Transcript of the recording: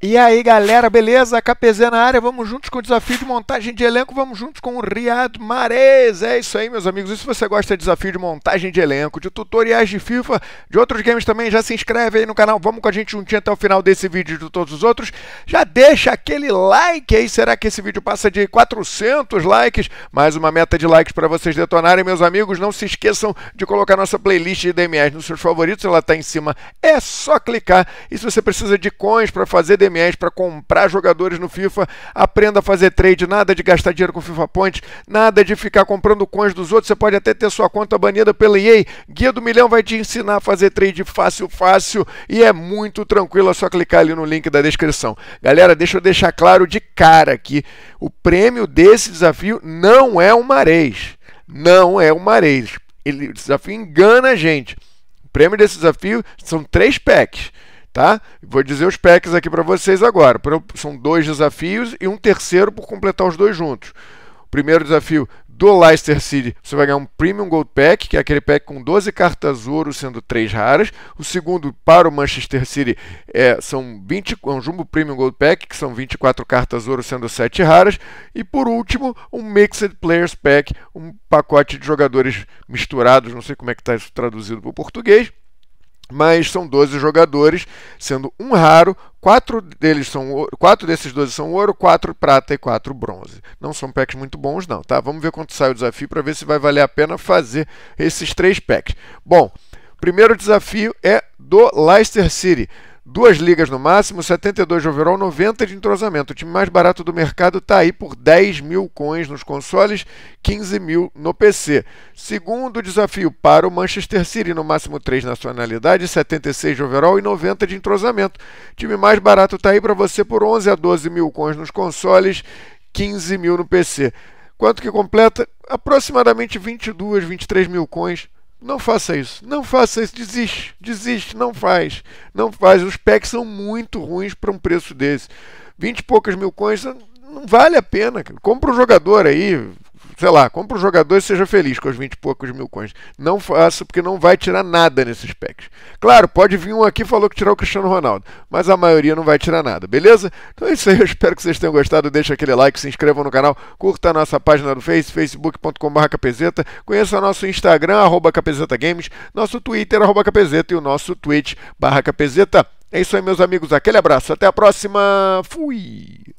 E aí, galera, beleza? KPZ na área, vamos juntos com o desafio de montagem de elenco, vamos juntos com o Riad Mares. É isso aí, meus amigos. E se você gosta de desafio de montagem de elenco, de tutoriais de FIFA, de outros games também, já se inscreve aí no canal. Vamos com a gente juntinho até o final desse vídeo e de todos os outros. Já deixa aquele like aí. Será que esse vídeo passa de 400 likes? Mais uma meta de likes para vocês detonarem, meus amigos. Não se esqueçam de colocar nossa playlist de DMS nos seus favoritos. Ela está em cima. É só clicar. E se você precisa de coins para fazer DMS, para comprar jogadores no FIFA. Aprenda a fazer trade, nada de gastar dinheiro com FIFA Points, nada de ficar comprando coins dos outros. Você pode até ter sua conta banida pela EA. Guia do Milhão vai te ensinar a fazer trade fácil, fácil e é muito tranquilo. É só clicar ali no link da descrição. Galera, deixa eu deixar claro de cara que o prêmio desse desafio não é o Marês. Não é o Marês. Ele, o desafio engana a gente. O prêmio desse desafio são três packs. Tá? Vou dizer os packs aqui para vocês agora. São dois desafios e um terceiro por completar os dois juntos. O primeiro desafio do Leicester City, você vai ganhar um Premium Gold Pack, que é aquele pack com 12 cartas ouro, sendo 3 raras. O segundo, para o Manchester City, é, são 20, é um Jumbo Premium Gold Pack, que são 24 cartas ouro, sendo 7 raras. E por último, um Mixed Players Pack, um pacote de jogadores misturados, não sei como é que está isso traduzido para o português, mas são 12 jogadores, sendo um raro, quatro deles são quatro desses 12 são ouro, quatro prata e quatro bronze. Não são packs muito bons não, tá? Vamos ver quanto sai o desafio para ver se vai valer a pena fazer esses três packs. Bom, primeiro desafio é do Leicester City. Duas ligas no máximo, 72 de overall, 90 de entrosamento. O time mais barato do mercado está aí por 10 mil coins nos consoles, 15 mil no PC. Segundo desafio para o Manchester City, no máximo 3 nacionalidades, 76 de overall e 90 de entrosamento. O time mais barato está aí para você por 11 a 12 mil coins nos consoles, 15 mil no PC. Quanto que completa? Aproximadamente 22, 23 mil coins não faça isso, não faça isso, desiste, desiste, não faz, não faz. Os packs são muito ruins para um preço desse. 20 e poucas mil coins não vale a pena. Compra um jogador aí, sei lá, compra um jogador e seja feliz com os 20 e poucos mil coins. Não faça, porque não vai tirar nada nesses packs. Claro, pode vir um aqui falou que tirou o Cristiano Ronaldo, mas a maioria não vai tirar nada, beleza? Então é isso aí, eu espero que vocês tenham gostado. Deixa aquele like, se inscrevam no canal, curta a nossa página do Face, facebook.com.br capezeta, conheça nosso Instagram, arroba capezeta games, nosso Twitter, arroba capezeta e o nosso Twitch, barra capezeta. É isso aí, meus amigos. Aquele abraço. Até a próxima. Fui!